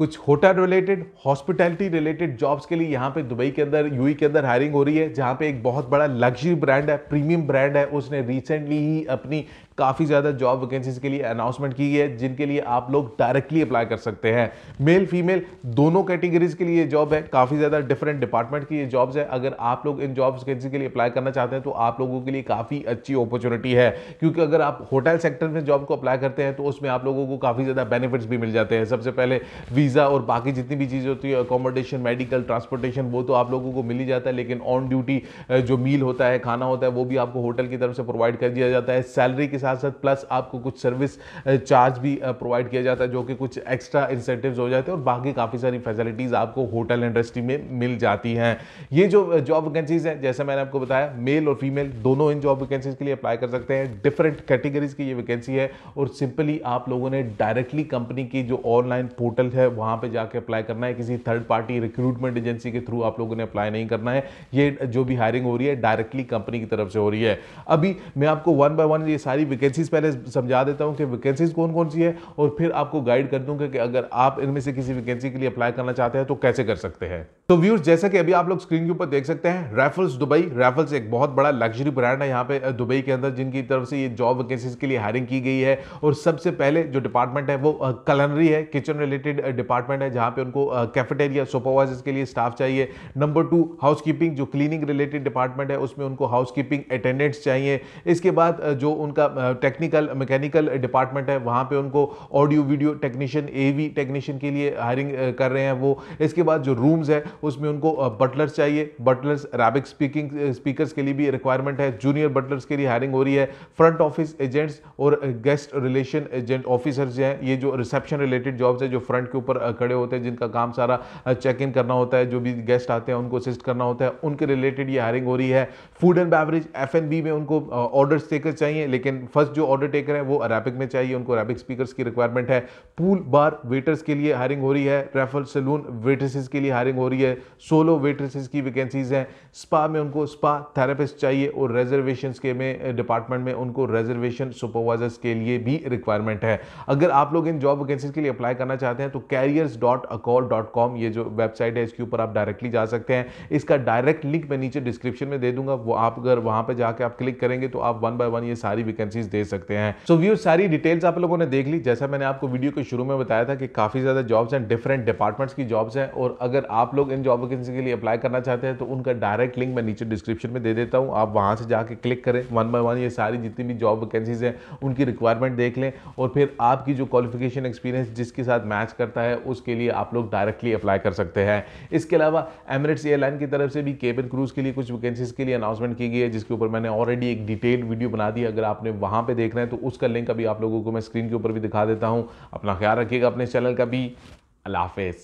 कुछ hotel related hospitality related jobs के लिए यहाँ पे दुबई के अंदर यूई e के अंदर हायरिंग हो रही है जहाँ पे एक बहुत बड़ा लग्जरी ब्रांड है प्रीमियम ब्रांड है उसने रिसेंटली ही अपनी काफ़ी ज़्यादा जॉब वैकेंसीज के लिए अनाउंसमेंट की है जिनके लिए आप लोग डायरेक्टली अप्लाई कर सकते हैं मेल फीमेल दोनों कैटेगरीज के लिए जॉब है काफ़ी ज़्यादा डिफरेंट डिपार्टमेंट की ये जॉब्स है अगर आप लोग इन जॉब वैकेंसी के लिए अप्लाई करना चाहते हैं तो आप लोगों के लिए काफ़ी अच्छी अपॉर्चुनिटी है क्योंकि अगर आप होटल सेक्टर में जॉब को अप्लाई करते हैं तो उसमें आप लोगों को काफ़ी ज़्यादा बेनिफिट्स भी मिल जाते हैं सबसे पहले वीज़ा और बाकी जितनी भी चीजें होती है अकोमोडेशन मेडिकल ट्रांसपोर्टेशन वो तो आप लोगों को मिल ही जाता है लेकिन ऑन ड्यूटी जो मील होता है खाना होता है वो भी आपको होटल की तरफ से प्रोवाइड कर दिया जाता है सैलरी के साथ साथ साथ प्लस आपको कुछ सर्विस चार्ज भी प्रोवाइड किया जाता है जो कि कुछ एक्स्ट्रा इंसेंटिव हो जाते हैं और बाकी काफ़ी सारी फैसिलिटीज़ आपको होटल इंडस्ट्री में मिल जाती हैं ये जो जॉब वैकेंसीज़ हैं जैसे मैंने आपको बताया मेल और फीमेल दोनों इन जॉब वैकेंसीज़ के लिए अप्लाई कर सकते हैं डिफरेंट कैटेगरीज की ये वैकेंसी है और सिंपली आप लोगों ने डायरेक्टली कंपनी की जो ऑनलाइन पोर्टल है वहाँ पर जाकर अप्लाई करना है किसी थर्ड पार्टी रिक्रूटमेंट एजेंसी के थ्रू आप लोगों ने अप्लाई नहीं करना है ये जो भी हायरिंग हो रही है डायरेक्टली कंपनी की तरफ से हो रही है अभी मैं आपको वन बाय वन ये सारी वैकेंसीज़ पहले समझा देता हूँ कि वैकेंसीज़ कौन कौन सी है और फिर आपको गाइड कर दूँगा कि अगर आप इनमें से किसी वैकेंसी के लिए अप्लाई करना चाहते हैं तो कैसे कर सकते हैं तो व्यूर्स जैसे कि अभी आप लोग स्क्रीन के ऊपर देख सकते हैं राइफल्स दुबई राइफल्स एक बहुत बड़ा लग्जरी ब्रांड है यहाँ पे दुबई के अंदर जिनकी तरफ से ये जॉब वैकेंसीज के लिए हायरिंग की गई है और सबसे पहले जो डिपार्टमेंट है वो कलनरी है किचन रिलेटेड डिपार्टमेंट है जहाँ पे उनको कैफेटेरिया सुपरवाइजर्स के लिए स्टाफ चाहिए नंबर टू हाउस जो क्लीनिंग रिलेटेड डिपार्टमेंट है उसमें उनको हाउस अटेंडेंट्स चाहिए इसके बाद जो उनका टेक्निकल मैकेनिकल डिपार्टमेंट है वहाँ पर उनको audio video technician A technician के लिए हायरिंग कर रहे हैं वो इसके बाद जो रूम्स है उसमें उनको बटलर्स चाहिए बटलर्स अरबिक स्पीकिंग स्पीकर्स के लिए भी रिक्वायरमेंट है जूनियर बटलर्स के लिए हायरिंग हो रही है फ्रंट ऑफिस एजेंट्स और गेस्ट रिलेशन एजेंट ऑफिसर्स हैं ये जो रिसेप्शन रिलेटेड जॉब्स हैं जो फ्रंट के ऊपर खड़े होते हैं जिनका काम सारा चेक इन करना होता है जो भी गेस्ट आते हैं उनको असिस्ट करना होता है उनके रिलेटेड ये हायरिंग हो रही है फूड एंड बेवरेज एफ में उनको ऑर्डर्स टेकर चाहिए लेकिन फर्स्ट जो ऑर्डर टेकर है वो अरेबिक में चाहिए उनको अरेबिक स्पीकर्स की रिक्वायरमेंट है पूल बार वेटर्स के लिए हायरिंग हो रही है रेफल सलून वेटर्स के लिए हायरिंग हो रही है है सोलो वेट्रेसेस की वैकेंसीज़ हैं स्पा में उनको स्पा थेरेपिस्ट चाहिए और रिजर्वेशन के में डिपार्टमेंट में उनको रिजर्वेशन सुपरवाइजर्स के लिए भी रिक्वायरमेंट है अगर आप लोग इन जॉब वैकेंसीज के लिए अप्लाई करना चाहते हैं तो कैरियर्स ये जो वेबसाइट है इसके ऊपर आप डायरेक्टली जा सकते हैं इसका डायरेक्ट लिंक मैं नीचे डिस्क्रिप्शन में दे दूंगा वो आप अगर वहाँ पर जाकर आप क्लिक करेंगे तो आप वन बाय वन ये सारी वैकेंसीज दे सकते हैं सो व्यू सारी डिटेल्स आप लोगों ने देख ली जैसा मैंने आपको वीडियो के शुरू में बताया था कि काफ़ी ज़्यादा जॉब्स हैं डिफरेंट डिपार्टमेंट्स की जॉब्स हैं और अगर आप लोग लोग इन जॉब वैकेंसी के लिए अप्लाई करना चाहते हैं तो उनका डायरेक्ट लिंक मैं नीचे डिस्क्रिप्शन में दे देता हूँ आप वहाँ से जाके क्लिक करें वन बाय वन ये सारी जितनी भी जॉब वैकेंसीज हैं उनकी रिक्वायरमेंट देख लें और फिर आपकी जो क्वालिफिकेशन एक्सपीरियंस जिसके साथ मैच करता है उसके लिए आप लोग डायरेक्टली अप्लाई कर सकते हैं इसके अलावा एमरेट्स एयरलाइन की तरफ से भी केबिन क्रूज के लिए कुछ वैकेंसीज के लिए अनाउंसमेंट की गई है जिसके ऊपर मैंने ऑलरेडी एक डिटेल्ड वीडियो बना दी अगर आपने वहाँ पर देखना है तो उसका लिंक अभी आप लोगों को मैं स्क्रीन के ऊपर भी दिखा देता हूँ अपना ख्याल रखिएगा अपने चैनल का भी अल्लाह हाफिज़